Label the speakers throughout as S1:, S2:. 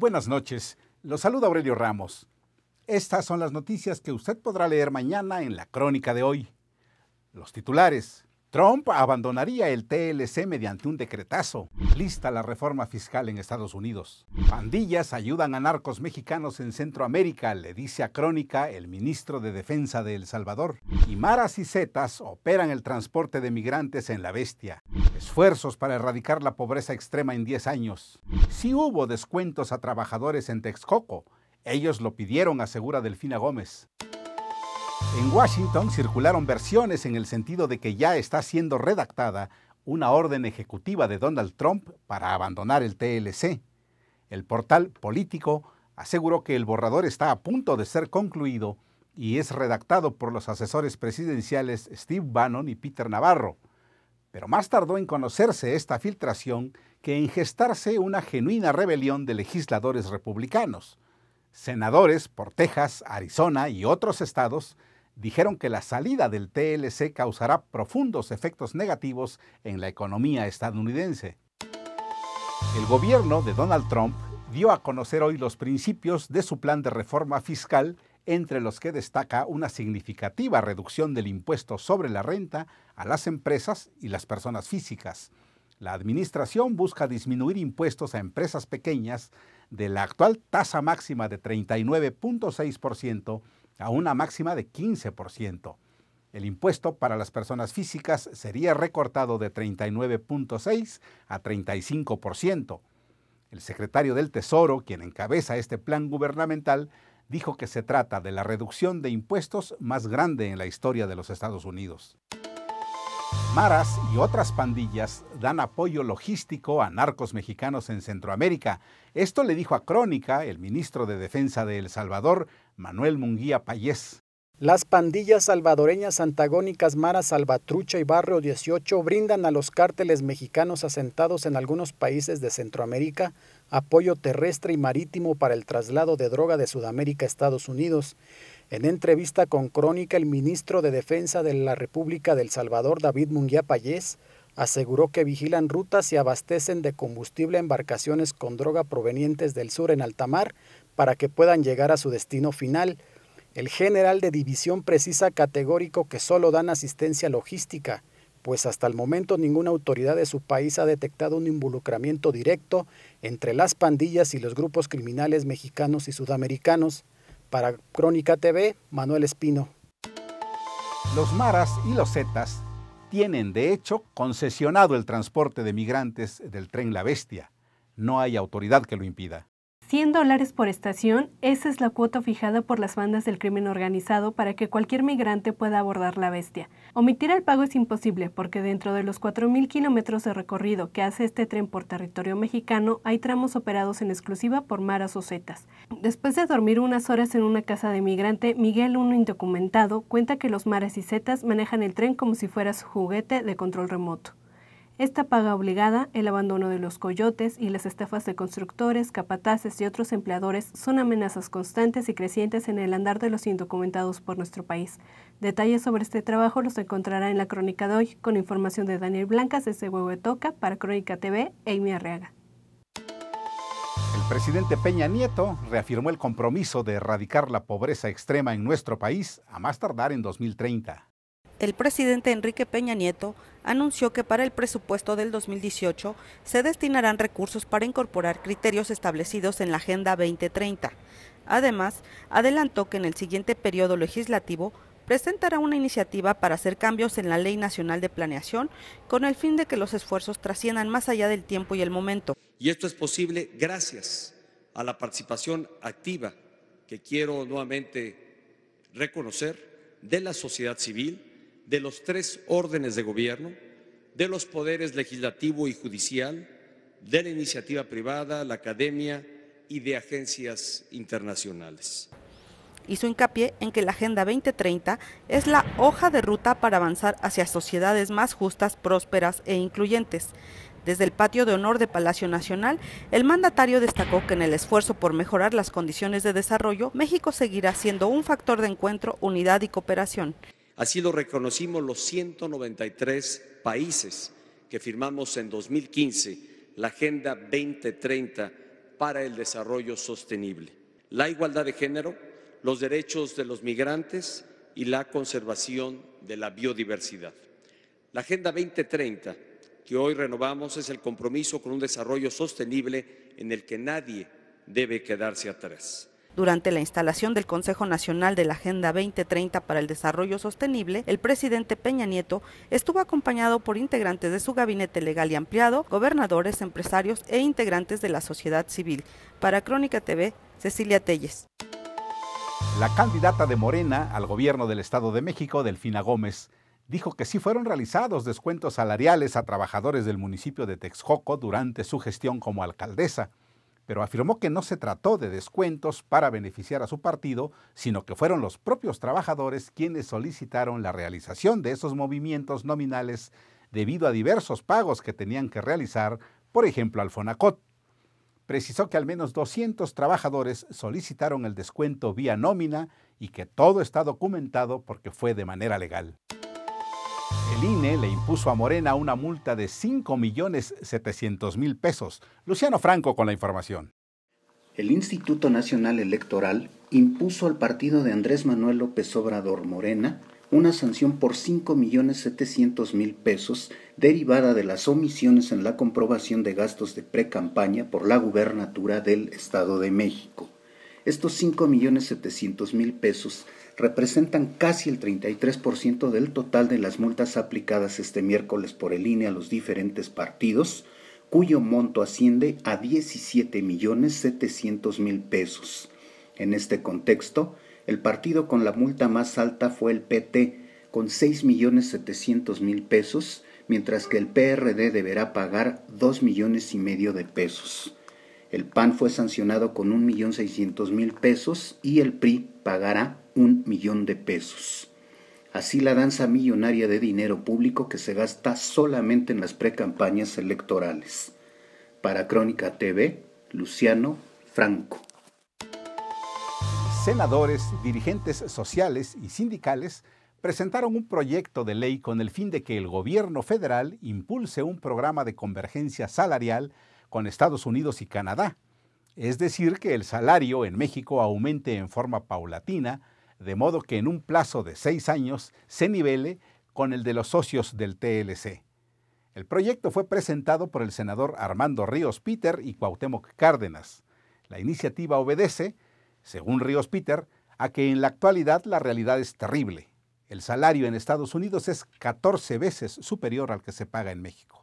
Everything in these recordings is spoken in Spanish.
S1: Buenas noches. Los saluda Aurelio Ramos. Estas son las noticias que usted podrá leer mañana en la crónica de hoy. Los titulares. Trump abandonaría el TLC mediante un decretazo. Lista la reforma fiscal en Estados Unidos. Pandillas ayudan a narcos mexicanos en Centroamérica, le dice a Crónica el ministro de Defensa de El Salvador. Y maras y zetas operan el transporte de migrantes en la bestia. Esfuerzos para erradicar la pobreza extrema en 10 años. Si hubo descuentos a trabajadores en Texcoco. Ellos lo pidieron, asegura Delfina Gómez. En Washington circularon versiones en el sentido de que ya está siendo redactada una orden ejecutiva de Donald Trump para abandonar el TLC. El portal político aseguró que el borrador está a punto de ser concluido y es redactado por los asesores presidenciales Steve Bannon y Peter Navarro. Pero más tardó en conocerse esta filtración que en gestarse una genuina rebelión de legisladores republicanos. Senadores por Texas, Arizona y otros estados dijeron que la salida del TLC causará profundos efectos negativos en la economía estadounidense. El gobierno de Donald Trump dio a conocer hoy los principios de su plan de reforma fiscal, entre los que destaca una significativa reducción del impuesto sobre la renta a las empresas y las personas físicas. La administración busca disminuir impuestos a empresas pequeñas de la actual tasa máxima de 39.6% a una máxima de 15%. El impuesto para las personas físicas sería recortado de 39.6 a 35%. El secretario del Tesoro, quien encabeza este plan gubernamental, dijo que se trata de la reducción de impuestos más grande en la historia de los Estados Unidos. Maras y otras pandillas dan apoyo logístico a narcos mexicanos en Centroamérica. Esto le dijo a Crónica el ministro de Defensa de El Salvador, Manuel Munguía Payés.
S2: Las pandillas salvadoreñas antagónicas Mara Salvatrucha y Barrio 18 brindan a los cárteles mexicanos asentados en algunos países de Centroamérica apoyo terrestre y marítimo para el traslado de droga de Sudamérica a Estados Unidos. En entrevista con Crónica, el ministro de Defensa de la República del Salvador, David Munguía Payés, aseguró que vigilan rutas y abastecen de combustible embarcaciones con droga provenientes del sur en alta mar para que puedan llegar a su destino final. El general de división precisa categórico que solo dan asistencia logística, pues hasta el momento ninguna autoridad de su país ha detectado un involucramiento directo entre las pandillas y los grupos criminales mexicanos y sudamericanos. Para Crónica TV, Manuel Espino.
S1: Los maras y los zetas tienen, de hecho, concesionado el transporte de migrantes del tren La Bestia. No hay autoridad que lo impida.
S3: 100 dólares por estación, esa es la cuota fijada por las bandas del crimen organizado para que cualquier migrante pueda abordar la bestia. Omitir el pago es imposible porque dentro de los 4.000 kilómetros de recorrido que hace este tren por territorio mexicano hay tramos operados en exclusiva por maras o zetas. Después de dormir unas horas en una casa de migrante, Miguel, un indocumentado, cuenta que los maras y setas manejan el tren como si fuera su juguete de control remoto. Esta paga obligada, el abandono de los coyotes y las estafas de constructores, capataces y otros empleadores son amenazas constantes y crecientes en el andar de los indocumentados por nuestro país. Detalles sobre este trabajo los encontrará en la crónica de hoy con información de Daniel Blancas desde Toca, para Crónica TV e Amy Arreaga.
S1: El presidente Peña Nieto reafirmó el compromiso de erradicar la pobreza extrema en nuestro
S4: país a más tardar en 2030. El presidente Enrique Peña Nieto anunció que para el presupuesto del 2018 se destinarán recursos para incorporar criterios establecidos en la Agenda 2030. Además, adelantó que en el siguiente periodo legislativo presentará una iniciativa para hacer cambios en la Ley Nacional de Planeación con el fin de que los esfuerzos trasciendan más allá del tiempo y el momento. Y esto es posible gracias a la participación activa que quiero nuevamente
S5: reconocer de la sociedad civil, de los tres órdenes de gobierno, de los poderes legislativo y judicial, de la iniciativa privada, la academia y de agencias internacionales.
S4: Hizo hincapié en que la Agenda 2030 es la hoja de ruta para avanzar hacia sociedades más justas, prósperas e incluyentes. Desde el patio de honor de Palacio Nacional, el mandatario destacó que en el esfuerzo por mejorar las condiciones de desarrollo, México seguirá siendo un factor de encuentro, unidad y cooperación.
S5: Así lo reconocimos los 193 países que firmamos en 2015 la Agenda 2030 para el Desarrollo Sostenible, la igualdad de género, los derechos de los migrantes y la conservación de la biodiversidad. La Agenda 2030 que hoy renovamos es el compromiso con un desarrollo sostenible en el que nadie debe quedarse atrás.
S4: Durante la instalación del Consejo Nacional de la Agenda 2030 para el Desarrollo Sostenible, el presidente Peña Nieto estuvo acompañado por integrantes de su gabinete legal y ampliado, gobernadores, empresarios e integrantes de la sociedad civil. Para Crónica TV, Cecilia Telles.
S1: La candidata de Morena al gobierno del Estado de México, Delfina Gómez, dijo que sí fueron realizados descuentos salariales a trabajadores del municipio de Texcoco durante su gestión como alcaldesa pero afirmó que no se trató de descuentos para beneficiar a su partido, sino que fueron los propios trabajadores quienes solicitaron la realización de esos movimientos nominales debido a diversos pagos que tenían que realizar, por ejemplo, al Fonacot. Precisó que al menos 200 trabajadores solicitaron el descuento vía nómina y que todo está documentado porque fue de manera legal. El INE le impuso a Morena una multa de 5.700.000 pesos. Luciano Franco con la información. El Instituto Nacional Electoral impuso al partido
S2: de Andrés Manuel López Obrador Morena una sanción por 5.700.000 pesos derivada de las omisiones en la comprobación de gastos de pre-campaña por la gubernatura del Estado de México. Estos 5.700.000 pesos representan casi el 33% del total de las multas aplicadas este miércoles por el INE a los diferentes partidos, cuyo monto asciende a $17.700.000. millones pesos. En este contexto, el partido con la multa más alta fue el PT, con $6.700.000, millones pesos, mientras que el PRD deberá pagar 2 millones y medio de pesos. El PAN fue sancionado con 1.600.000 pesos y el PRI pagará un millón de pesos. Así la danza millonaria de dinero público que se gasta solamente en las precampañas electorales. Para Crónica TV, Luciano Franco.
S1: Senadores, dirigentes sociales y sindicales presentaron un proyecto de ley con el fin de que el gobierno federal impulse un programa de convergencia salarial con Estados Unidos y Canadá. Es decir, que el salario en México aumente en forma paulatina, de modo que en un plazo de seis años se nivele con el de los socios del TLC. El proyecto fue presentado por el senador Armando Ríos Peter y Cuauhtémoc Cárdenas. La iniciativa obedece, según Ríos Peter, a que en la actualidad la realidad es terrible. El salario en Estados Unidos es 14 veces superior al que se paga en México.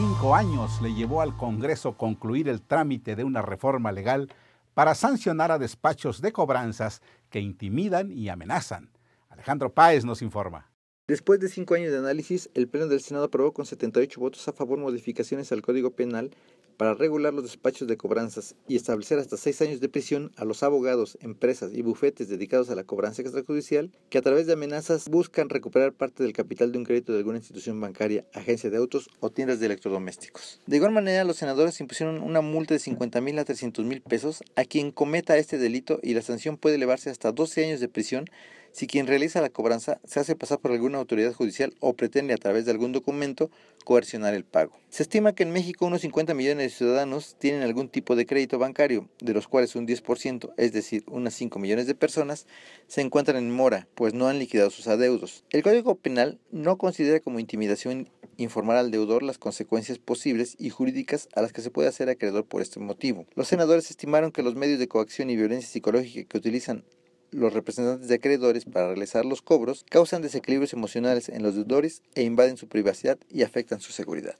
S1: Cinco años le llevó al Congreso concluir el trámite de una reforma legal para sancionar a despachos de cobranzas que
S6: intimidan y amenazan. Alejandro Páez nos informa. Después de cinco años de análisis, el Pleno del Senado aprobó con 78 votos a favor modificaciones al Código Penal para regular los despachos de cobranzas y establecer hasta seis años de prisión a los abogados, empresas y bufetes dedicados a la cobranza extrajudicial que a través de amenazas buscan recuperar parte del capital de un crédito de alguna institución bancaria, agencia de autos o tiendas de electrodomésticos. De igual manera, los senadores impusieron una multa de 50 mil a 300 mil pesos a quien cometa este delito y la sanción puede elevarse hasta 12 años de prisión si quien realiza la cobranza se hace pasar por alguna autoridad judicial o pretende a través de algún documento coercionar el pago. Se estima que en México unos 50 millones de ciudadanos tienen algún tipo de crédito bancario, de los cuales un 10%, es decir, unas 5 millones de personas, se encuentran en mora, pues no han liquidado sus adeudos. El Código Penal no considera como intimidación informar al deudor las consecuencias posibles y jurídicas a las que se puede hacer acreedor por este motivo. Los senadores estimaron que los medios de coacción y violencia psicológica que utilizan los representantes de acreedores para realizar los cobros causan desequilibrios emocionales en los deudores e invaden su privacidad y afectan su seguridad.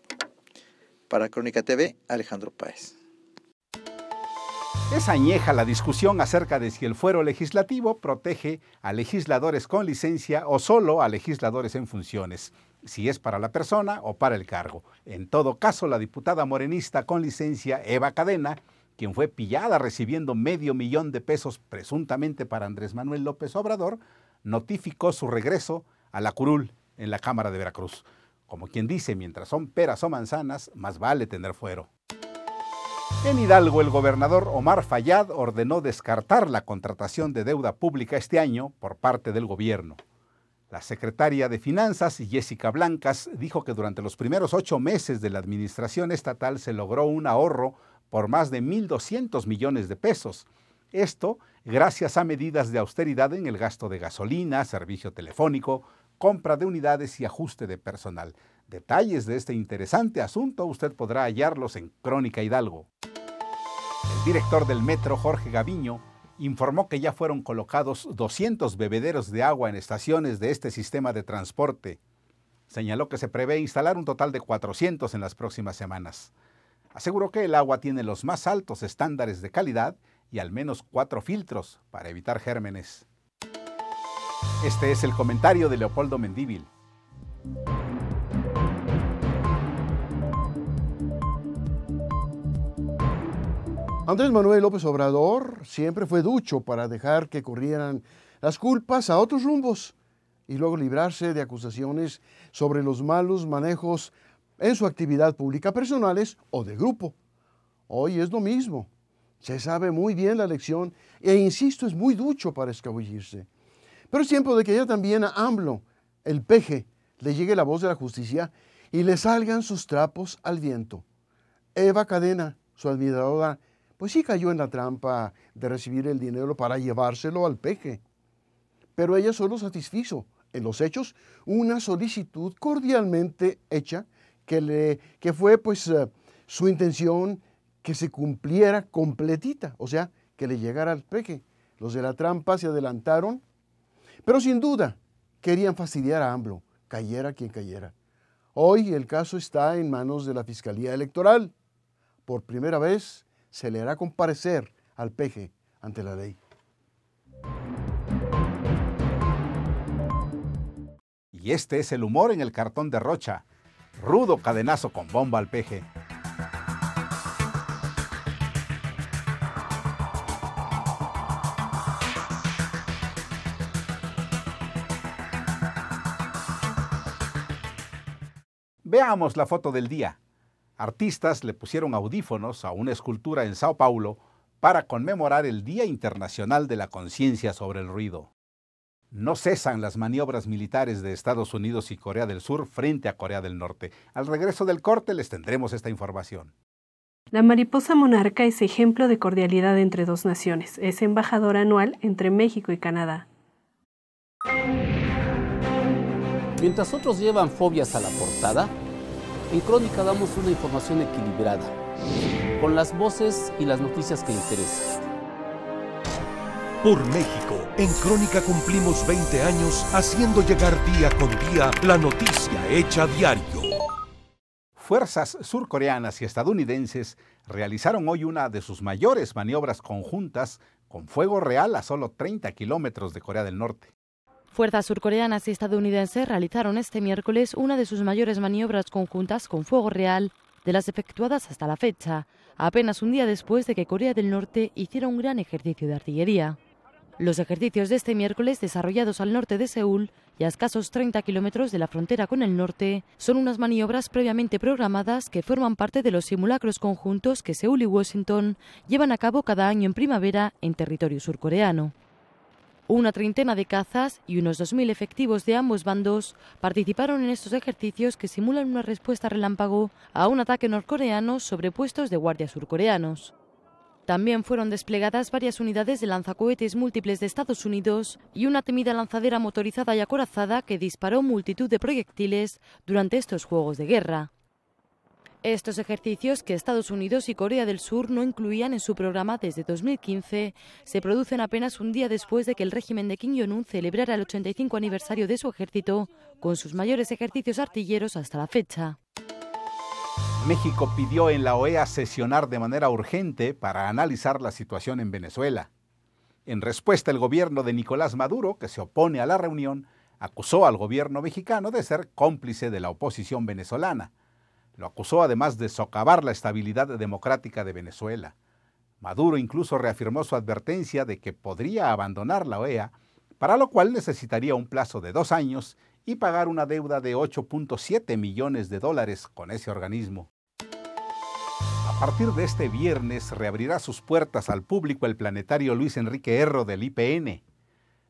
S6: Para Crónica TV, Alejandro Páez.
S1: Es añeja la discusión acerca de si el fuero legislativo protege a legisladores con licencia o solo a legisladores en funciones, si es para la persona o para el cargo. En todo caso, la diputada morenista con licencia Eva Cadena quien fue pillada recibiendo medio millón de pesos presuntamente para Andrés Manuel López Obrador, notificó su regreso a la curul en la Cámara de Veracruz. Como quien dice, mientras son peras o manzanas, más vale tener fuero. En Hidalgo, el gobernador Omar Fayad ordenó descartar la contratación de deuda pública este año por parte del gobierno. La secretaria de Finanzas, Jessica Blancas, dijo que durante los primeros ocho meses de la administración estatal se logró un ahorro por más de 1.200 millones de pesos. Esto gracias a medidas de austeridad en el gasto de gasolina, servicio telefónico, compra de unidades y ajuste de personal. Detalles de este interesante asunto usted podrá hallarlos en Crónica Hidalgo. El director del metro, Jorge Gaviño, informó que ya fueron colocados 200 bebederos de agua en estaciones de este sistema de transporte. Señaló que se prevé instalar un total de 400 en las próximas semanas. Aseguró que el agua tiene los más altos estándares de calidad y al menos cuatro filtros para evitar gérmenes. Este es el comentario de Leopoldo Mendíbil.
S7: Andrés Manuel López Obrador siempre fue ducho para dejar que corrieran las culpas a otros rumbos y luego librarse de acusaciones sobre los malos manejos en su actividad pública personales o de grupo. Hoy es lo mismo. Se sabe muy bien la lección e insisto, es muy ducho para escabullirse. Pero es tiempo de que ella también a AMLO, el peje, le llegue la voz de la justicia y le salgan sus trapos al viento. Eva Cadena, su admiradora, pues sí cayó en la trampa de recibir el dinero para llevárselo al peje. Pero ella solo satisfizo, en los hechos, una solicitud cordialmente hecha que, fue pues eh, su intención que se cumpliera completita, o sea, que le llegara al peje. Los de la trampa se adelantaron, pero sin duda querían fastidiar a AMLO, cayera quien cayera. Hoy el caso está en manos de la Fiscalía Electoral. Por primera vez se le hará comparecer al peje ante la ley. Y este es el humor en el cartón
S1: de Rocha. Rudo cadenazo con bomba al peje. Veamos la foto del día. Artistas le pusieron audífonos a una escultura en Sao Paulo para conmemorar el Día Internacional de la Conciencia sobre el Ruido. No cesan las maniobras militares de Estados Unidos y Corea del Sur frente a Corea del Norte. Al regreso del corte les tendremos esta información.
S3: La mariposa monarca es ejemplo de cordialidad entre dos naciones. Es embajador anual entre México y Canadá.
S1: Mientras otros llevan fobias
S2: a la portada, en Crónica damos una información equilibrada, con las
S1: voces y las noticias que interesan por México. En Crónica cumplimos 20 años haciendo llegar día con día la noticia hecha diario. Fuerzas surcoreanas y estadounidenses realizaron hoy una de sus mayores maniobras conjuntas con fuego real a solo 30 kilómetros de Corea del Norte.
S8: Fuerzas surcoreanas y estadounidenses realizaron este miércoles una de sus mayores maniobras conjuntas con fuego real de las efectuadas hasta la fecha, apenas un día después de que Corea del Norte hiciera un gran ejercicio de artillería. Los ejercicios de este miércoles, desarrollados al norte de Seúl y a escasos 30 kilómetros de la frontera con el norte, son unas maniobras previamente programadas que forman parte de los simulacros conjuntos que Seúl y Washington llevan a cabo cada año en primavera en territorio surcoreano. Una treintena de cazas y unos 2.000 efectivos de ambos bandos participaron en estos ejercicios que simulan una respuesta relámpago a un ataque norcoreano sobre puestos de guardias surcoreanos. También fueron desplegadas varias unidades de lanzacohetes múltiples de Estados Unidos y una temida lanzadera motorizada y acorazada que disparó multitud de proyectiles durante estos juegos de guerra. Estos ejercicios, que Estados Unidos y Corea del Sur no incluían en su programa desde 2015, se producen apenas un día después de que el régimen de Kim Jong-un celebrara el 85 aniversario de su ejército con sus mayores ejercicios artilleros hasta la fecha.
S1: México pidió en la OEA sesionar de manera urgente para analizar la situación en Venezuela. En respuesta, el gobierno de Nicolás Maduro, que se opone a la reunión, acusó al gobierno mexicano de ser cómplice de la oposición venezolana. Lo acusó además de socavar la estabilidad democrática de Venezuela. Maduro incluso reafirmó su advertencia de que podría abandonar la OEA, para lo cual necesitaría un plazo de dos años y pagar una deuda de 8.7 millones de dólares con ese organismo. A partir de este viernes reabrirá sus puertas al público el planetario Luis Enrique Erro del IPN.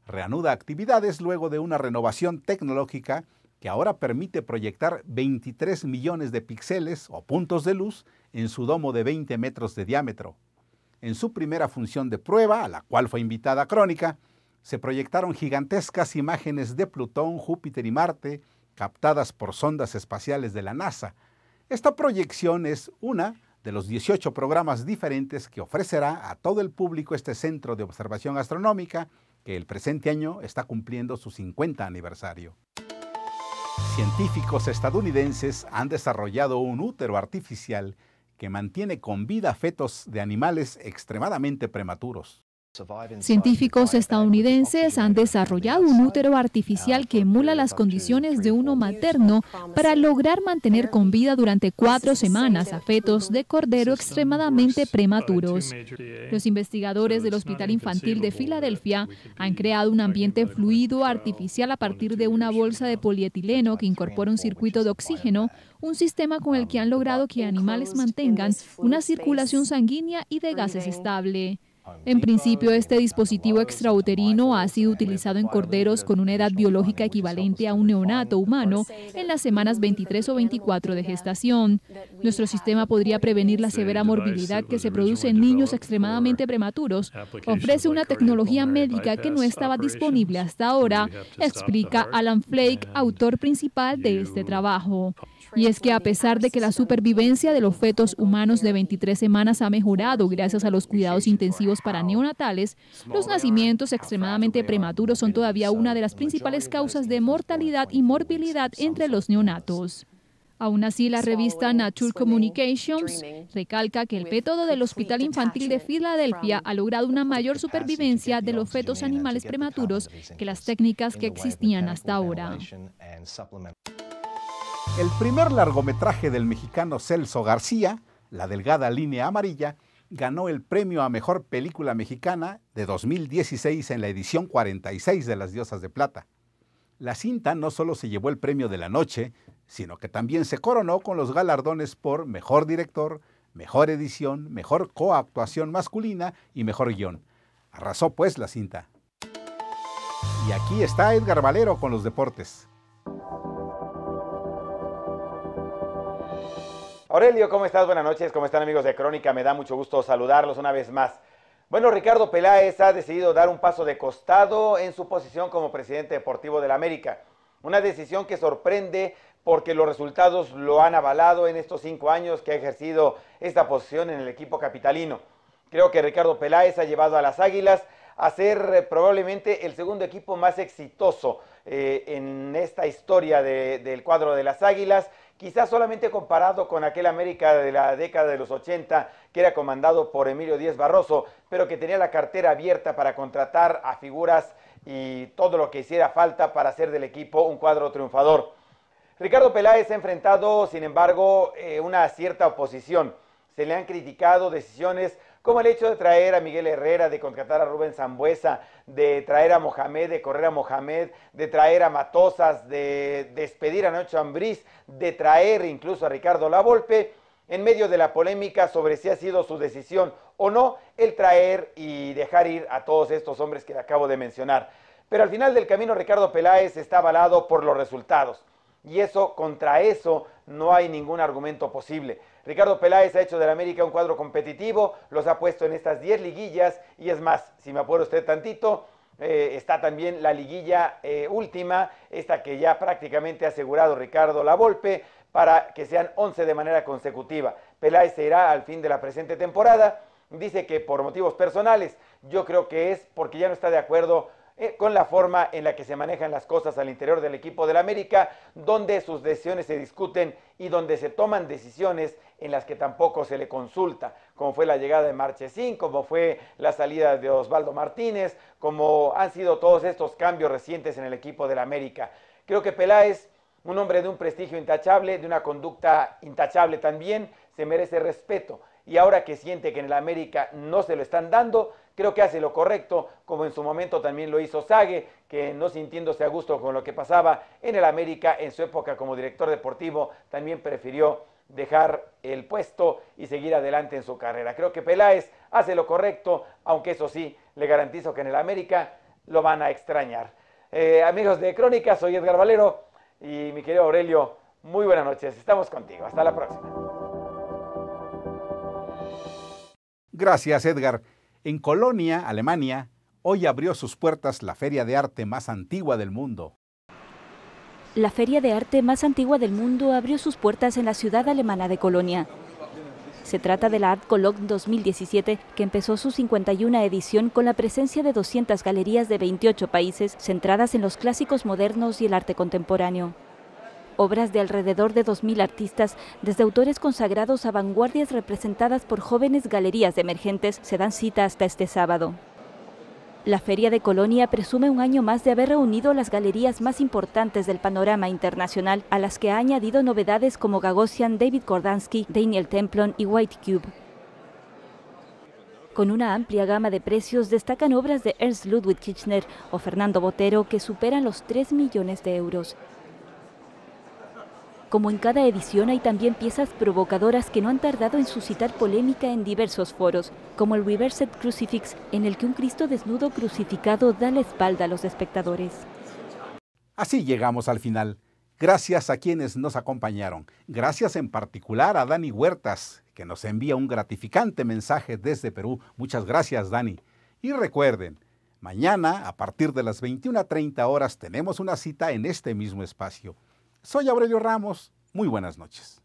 S1: Reanuda actividades luego de una renovación tecnológica que ahora permite proyectar 23 millones de píxeles o puntos de luz en su domo de 20 metros de diámetro. En su primera función de prueba, a la cual fue invitada Crónica, se proyectaron gigantescas imágenes de Plutón, Júpiter y Marte, captadas por sondas espaciales de la NASA. Esta proyección es una de los 18 programas diferentes que ofrecerá a todo el público este centro de observación astronómica que el presente año está cumpliendo su 50 aniversario. Científicos estadounidenses han desarrollado un útero artificial que mantiene con vida fetos de animales extremadamente prematuros. Científicos
S9: estadounidenses han desarrollado un útero artificial que emula las condiciones de uno materno para lograr mantener con vida durante cuatro semanas a fetos de cordero extremadamente prematuros. Los investigadores del Hospital Infantil de Filadelfia han creado un ambiente fluido artificial a partir de una bolsa de polietileno que incorpora un circuito de oxígeno, un sistema con el que han logrado que animales mantengan una circulación sanguínea y de gases estable. En principio, este dispositivo extrauterino ha sido utilizado en corderos con una edad biológica equivalente a un neonato humano en las semanas 23 o 24 de gestación. Nuestro sistema podría prevenir la severa morbilidad que se produce en niños extremadamente prematuros. Ofrece una tecnología médica que no estaba disponible hasta ahora, explica Alan Flake, autor principal de este trabajo. Y es que a pesar de que la supervivencia de los fetos humanos de 23 semanas ha mejorado gracias a los cuidados intensivos para neonatales, los nacimientos extremadamente prematuros son todavía una de las principales causas de mortalidad y morbilidad entre los neonatos. Aún así, la revista Nature Communications recalca que el método del Hospital Infantil de Filadelfia ha logrado una mayor supervivencia de los fetos animales prematuros que las técnicas que existían hasta ahora.
S1: El primer largometraje del mexicano Celso García, La Delgada Línea Amarilla, ganó el premio a Mejor Película Mexicana de 2016 en la edición 46 de Las Diosas de Plata. La cinta no solo se llevó el premio de la noche, sino que también se coronó con los galardones por Mejor Director, Mejor Edición, Mejor Coactuación Masculina y Mejor Guión. Arrasó pues la cinta. Y aquí está Edgar Valero con los deportes.
S5: Aurelio, ¿cómo estás? Buenas noches, ¿cómo están amigos de Crónica? Me da mucho gusto saludarlos una vez más. Bueno, Ricardo Peláez ha decidido dar un paso de costado en su posición como presidente deportivo la América. Una decisión que sorprende porque los resultados lo han avalado en estos cinco años que ha ejercido esta posición en el equipo capitalino. Creo que Ricardo Peláez ha llevado a las Águilas a ser eh, probablemente el segundo equipo más exitoso eh, en esta historia del cuadro de las Águilas quizás solamente comparado con aquel América de la década de los 80 que era comandado por Emilio Díaz Barroso, pero que tenía la cartera abierta para contratar a figuras y todo lo que hiciera falta para hacer del equipo un cuadro triunfador. Ricardo Peláez ha enfrentado, sin embargo, eh, una cierta oposición. Se le han criticado decisiones como el hecho de traer a Miguel Herrera, de contratar a Rubén Zambuesa, de traer a Mohamed, de correr a Mohamed, de traer a Matosas, de despedir a Nacho Ambriz, de traer incluso a Ricardo Lavolpe, en medio de la polémica sobre si ha sido su decisión o no el traer y dejar ir a todos estos hombres que acabo de mencionar. Pero al final del camino Ricardo Peláez está avalado por los resultados. Y eso, contra eso, no hay ningún argumento posible. Ricardo Peláez ha hecho del América un cuadro competitivo, los ha puesto en estas 10 liguillas y es más, si me acuerdo usted tantito, eh, está también la liguilla eh, última, esta que ya prácticamente ha asegurado Ricardo la volpe para que sean 11 de manera consecutiva. Peláez se irá al fin de la presente temporada, dice que por motivos personales, yo creo que es porque ya no está de acuerdo eh, con la forma en la que se manejan las cosas al interior del equipo del América, donde sus decisiones se discuten y donde se toman decisiones en las que tampoco se le consulta, como fue la llegada de Marchesín, como fue la salida de Osvaldo Martínez, como han sido todos estos cambios recientes en el equipo del América. Creo que Peláez, un hombre de un prestigio intachable, de una conducta intachable también, se merece respeto y ahora que siente que en el América no se lo están dando, creo que hace lo correcto, como en su momento también lo hizo Sague, que no sintiéndose a gusto con lo que pasaba en el América en su época como director deportivo, también prefirió dejar el puesto y seguir adelante en su carrera. Creo que Peláez hace lo correcto, aunque eso sí, le garantizo que en el América lo van a extrañar. Eh, amigos de Crónica, soy Edgar Valero y mi querido Aurelio, muy buenas noches, estamos contigo, hasta la próxima.
S1: Gracias, Edgar. En Colonia, Alemania, hoy abrió sus puertas la feria de arte más antigua del mundo.
S10: La feria de arte más antigua del mundo abrió sus puertas en la ciudad alemana de Colonia. Se trata de la Art Cologne 2017, que empezó su 51 edición con la presencia de 200 galerías de 28 países centradas en los clásicos modernos y el arte contemporáneo obras de alrededor de 2.000 artistas, desde autores consagrados a vanguardias representadas por jóvenes galerías emergentes, se dan cita hasta este sábado. La Feria de Colonia presume un año más de haber reunido las galerías más importantes del panorama internacional, a las que ha añadido novedades como Gagosian, David Kordansky, Daniel Templon y White Cube. Con una amplia gama de precios destacan obras de Ernst Ludwig Kirchner o Fernando Botero que superan los 3 millones de euros. Como en cada edición hay también piezas provocadoras que no han tardado en suscitar polémica en diversos foros, como el Reversed Crucifix, en el que un Cristo desnudo crucificado da la espalda a los espectadores.
S1: Así llegamos al final. Gracias a quienes nos acompañaron. Gracias en particular a Dani Huertas, que nos envía un gratificante mensaje desde Perú. Muchas gracias, Dani. Y recuerden, mañana a partir de las 21.30 horas tenemos una cita en este mismo espacio. Soy Aurelio Ramos, muy buenas noches.